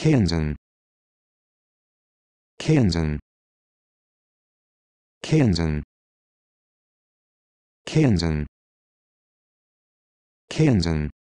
Kansan Kansan Kansan Kansan Kansan